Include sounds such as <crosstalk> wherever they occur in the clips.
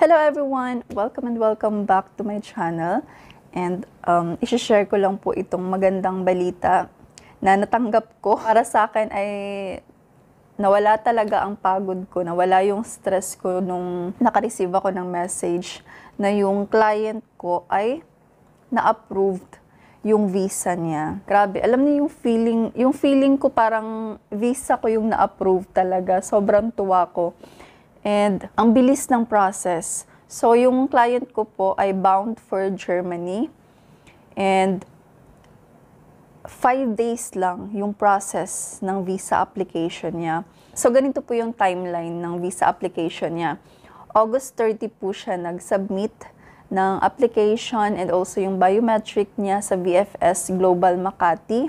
Hello everyone! Welcome and welcome back to my channel. And um, isi-share ko lang po itong magandang balita na natanggap ko. Para sa akin ay nawala talaga ang pagod ko, nawala yung stress ko nung nakareceive ako ng message na yung client ko ay na-approved yung visa niya. Grabe, alam niyo yung feeling, yung feeling ko parang visa ko yung na-approve talaga. Sobrang tuwa ko. And ang bilis ng process. So yung client ko po ay bound for Germany. And five days lang yung process ng visa application niya. So ganito po yung timeline ng visa application niya. August 30 po siya nag-submit ng application and also yung biometric niya sa VFS Global Makati.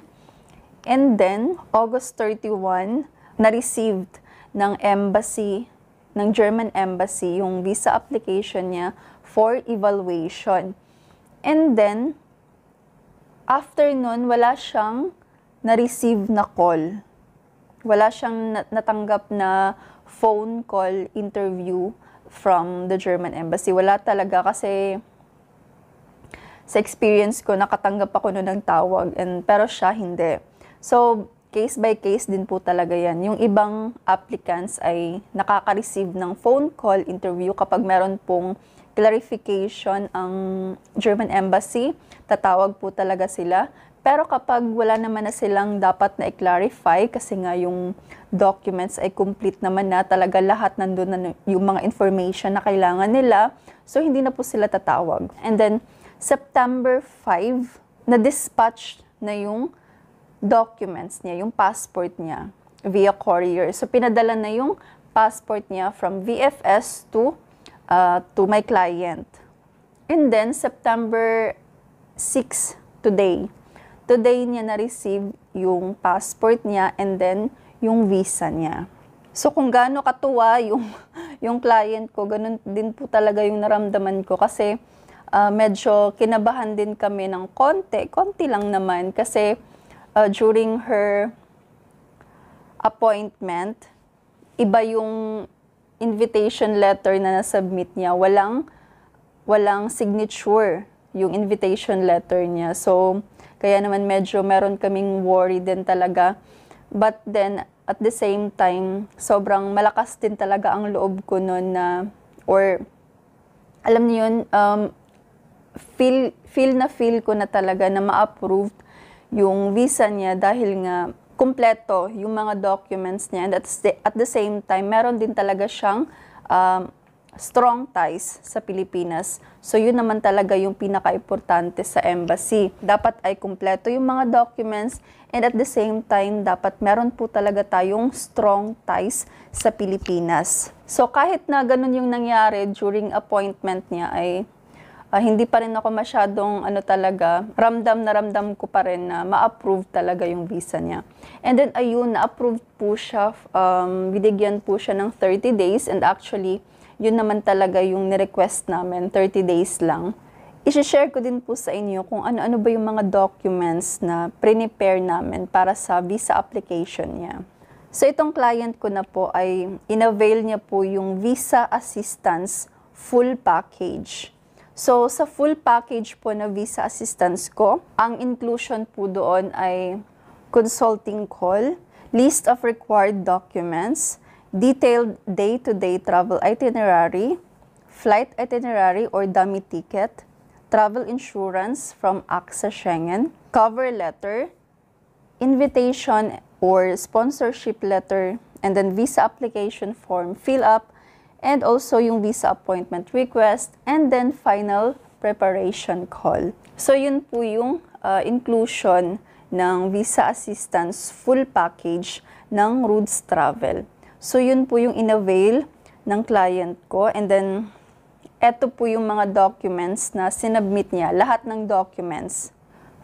And then, August 31, na-received ng embassy ng German Embassy yung visa application niya for evaluation. And then, after nun, wala siyang na-receive na call. Wala siyang natanggap na phone call interview from the German Embassy. Wala talaga kasi sa experience ko, nakatanggap ako nun ng tawag. And, pero siya, hindi. So, case by case din po talaga yan. Yung ibang applicants ay nakaka-receive ng phone call interview kapag meron pong clarification ang German Embassy. Tatawag po talaga sila. Pero kapag wala naman na silang dapat na i-clarify kasi nga yung documents ay complete naman na talaga lahat nandun na yung mga information na kailangan nila, so hindi na po sila tatawag. And then, September 5, na-dispatch na yung documents niya, yung passport niya via courier. So pinadala na yung passport niya from VFS to uh, to my client. And then September 6 today. Today niya na-receive yung passport niya and then yung visa niya. So kung gaano katuwa yung <laughs> yung client ko, ganun din po talaga yung naramdaman ko kasi uh, medyo kinabahan din kami ng konti, konti lang naman kasi uh, during her appointment, iba yung invitation letter na nasubmit niya. Walang, walang signature yung invitation letter niya. So, kaya naman medyo meron kaming worry din talaga. But then, at the same time, sobrang malakas din talaga ang loob ko noon na, or, alam niyo yun, um, feel, feel na feel ko na talaga na ma-approved yung visa niya dahil nga kumpleto yung mga documents niya and at, at the same time meron din talaga siyang um, strong ties sa Pilipinas. So yun naman talaga yung pinaka-importante sa embassy. Dapat ay kumpleto yung mga documents and at the same time dapat meron po talaga tayong strong ties sa Pilipinas. So kahit na ganun yung nangyari during appointment niya ay uh, hindi pa rin ako masyadong ano talaga, ramdam na ramdam ko pa rin na ma-approve talaga yung visa niya. And then ayun, na-approve po siya, um, binigyan po siya ng 30 days and actually, yun naman talaga yung ni-request namin, 30 days lang. I-share ko din po sa inyo kung ano-ano ba yung mga documents na prepare namin para sa visa application niya. So itong client ko na po ay inavail niya po yung visa assistance full package. So, sa full package po na visa assistance ko, ang inclusion po doon ay consulting call, list of required documents, detailed day-to-day -day travel itinerary, flight itinerary or dummy ticket, travel insurance from AXA Schengen, cover letter, invitation or sponsorship letter, and then visa application form fill up, and also yung visa appointment request, and then final preparation call. So yun po yung uh, inclusion ng visa assistance full package ng Roots Travel. So yun po yung inavail ng client ko and then eto po yung mga documents na sinubmit niya, lahat ng documents.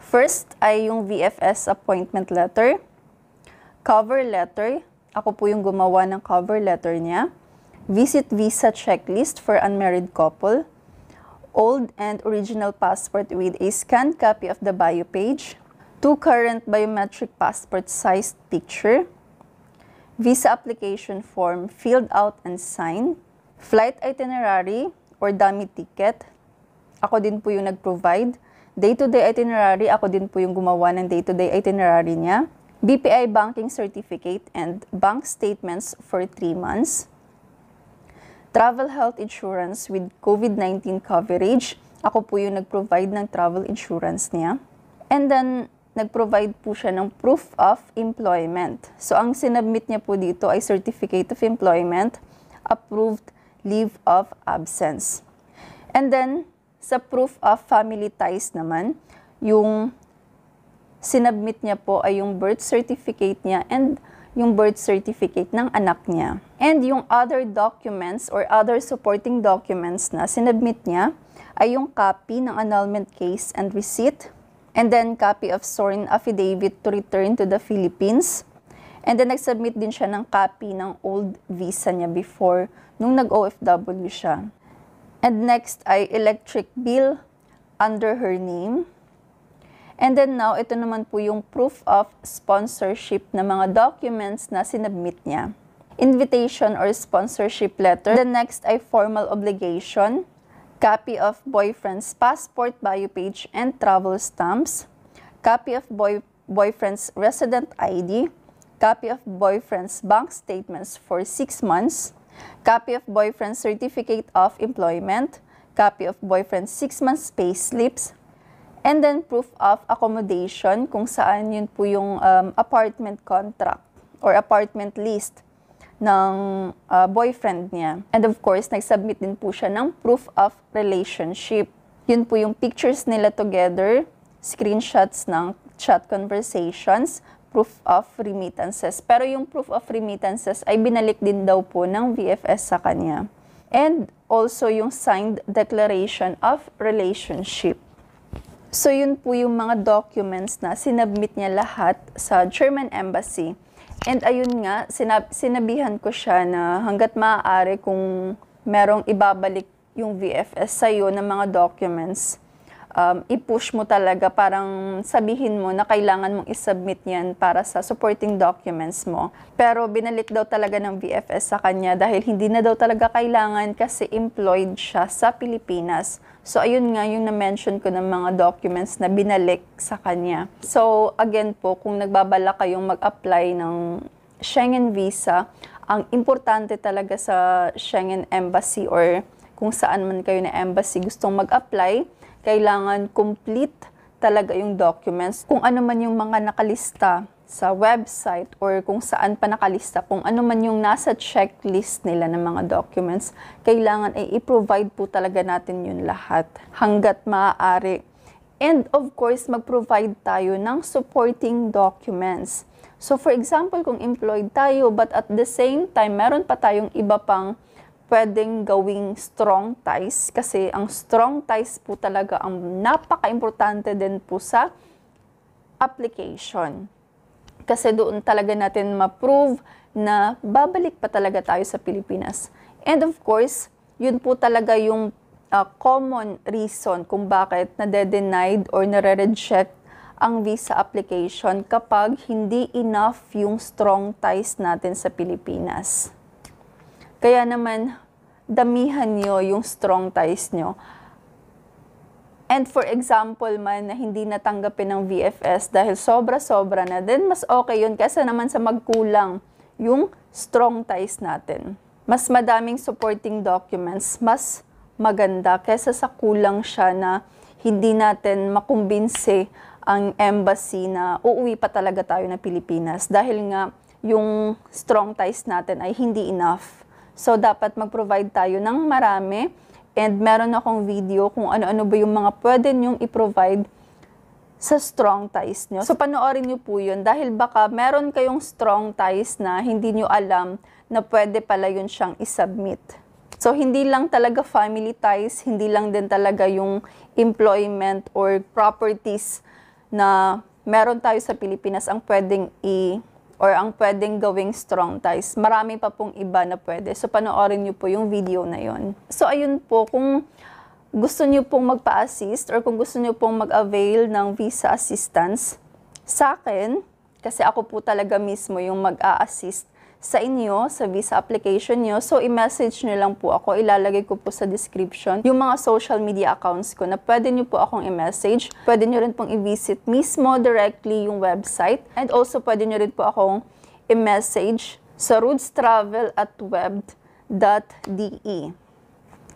First ay yung VFS appointment letter, cover letter, ako po yung gumawa ng cover letter niya visit visa checklist for unmarried couple, old and original passport with a scanned copy of the bio page, two current biometric passport sized picture, visa application form filled out and signed, flight itinerary or dummy ticket. Ako din po yung nag-provide. Day-to-day itinerary, ako din po yung gumawa ng day-to-day itinerary niya. BPI banking certificate and bank statements for 3 months travel health insurance with COVID-19 coverage. Ako po yung nag-provide ng travel insurance niya. And then, nag-provide po siya ng proof of employment. So, ang sinubmit niya po dito ay certificate of employment, approved leave of absence. And then, sa proof of family ties naman, yung sinubmit niya po ay yung birth certificate niya and yung birth certificate ng anak niya. And yung other documents or other supporting documents na sinubmit niya ay yung copy ng annulment case and receipt, and then copy of sworn affidavit to return to the Philippines. And then nagsubmit din siya ng copy ng old visa niya before nung nag-OFW siya. And next ay electric bill under her name And then now, ito naman po yung proof of sponsorship ng mga documents na sinabmit niya. Invitation or sponsorship letter. The next ay formal obligation. Copy of boyfriend's passport, bio page, and travel stamps. Copy of boy boyfriend's resident ID. Copy of boyfriend's bank statements for 6 months. Copy of boyfriend's certificate of employment. Copy of boyfriend's 6 months pay slips And then proof of accommodation kung saan yun po yung um, apartment contract or apartment list ng uh, boyfriend niya. And of course, nag-submit din po siya ng proof of relationship. Yun po yung pictures nila together, screenshots ng chat conversations, proof of remittances. Pero yung proof of remittances ay binalik din daw po ng VFS sa kanya. And also yung signed declaration of relationship. So yun po yung mga documents na sinabmit niya lahat sa German Embassy. And ayun nga, sinab sinabihan ko siya na hanggat maaari kung merong ibabalik yung VFS sa'yo ng mga documents, um, i-push mo talaga, parang sabihin mo na kailangan mong isubmit yan para sa supporting documents mo. Pero binalik daw talaga ng VFS sa kanya dahil hindi na daw talaga kailangan kasi employed siya sa Pilipinas. So, ayun nga yung na-mention ko ng mga documents na binalik sa kanya. So, again po, kung nagbabala kayong mag-apply ng Schengen visa, ang importante talaga sa Schengen Embassy or kung saan man kayo na embassy gustong mag-apply, kailangan complete talaga yung documents. Kung ano man yung mga nakalista sa website or kung saan pa nakalista, kung ano man yung nasa checklist nila ng mga documents, kailangan ay i-provide po talaga natin yun lahat hanggat maaari. And of course, mag-provide tayo ng supporting documents. So for example, kung employed tayo but at the same time, meron pa tayong iba pang pwedeng gawing strong ties kasi ang strong ties po talaga ang napaka-importante din po sa application. Kasi doon talaga natin ma-prove na babalik pa talaga tayo sa Pilipinas. And of course, yun po talaga yung uh, common reason kung bakit na denied or nare-reject ang visa application kapag hindi enough yung strong ties natin sa Pilipinas. Kaya naman, damihan nyo yung strong ties nyo. And for example man na hindi natanggapin ng VFS dahil sobra-sobra na, then mas okay yun kesa naman sa magkulang yung strong ties natin. Mas madaming supporting documents, mas maganda kesa sa kulang siya na hindi natin makumbinse ang embassy na uuwi pa talaga tayo na Pilipinas dahil nga yung strong ties natin ay hindi enough So, dapat mag-provide tayo ng marami. And meron akong video kung ano-ano ba yung mga pwede nyong i-provide sa strong ties niyo. So, panoorin niyo po yun dahil baka meron kayong strong ties na hindi niyo alam na pwede pala yun siyang isubmit. So, hindi lang talaga family ties, hindi lang din talaga yung employment or properties na meron tayo sa Pilipinas ang pwedeng i or ang pwedeng gawing strong ties. Marami pa pong iba na pwede. So, panoorin nyo po yung video na yon. So, ayun po, kung gusto nyo pong magpa-assist or kung gusto nyo pong mag-avail ng visa assistance, sa akin, kasi ako po talaga mismo yung mag-a-assist sa inyo, sa visa application nyo. So, i-message nyo lang po ako. Ilalagay ko po sa description yung mga social media accounts ko na pwede nyo po akong i-message. Pwede nyo rin pong i-visit mismo directly yung website. And also, pwede nyo rin po akong i-message sa roodstravel at web.de.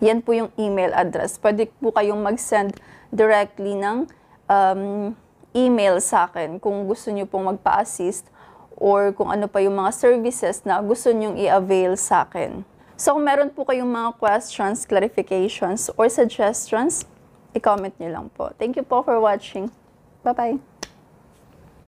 Yan po yung email address. Pwede po kayong mag-send directly ng um, email sa akin kung gusto nyo pong magpa-assist or kung ano pa yung mga services na gusto nyong i-avail sa akin. So kung meron po kayong mga questions, clarifications, or suggestions, i-comment nyo lang po. Thank you po for watching. Bye-bye!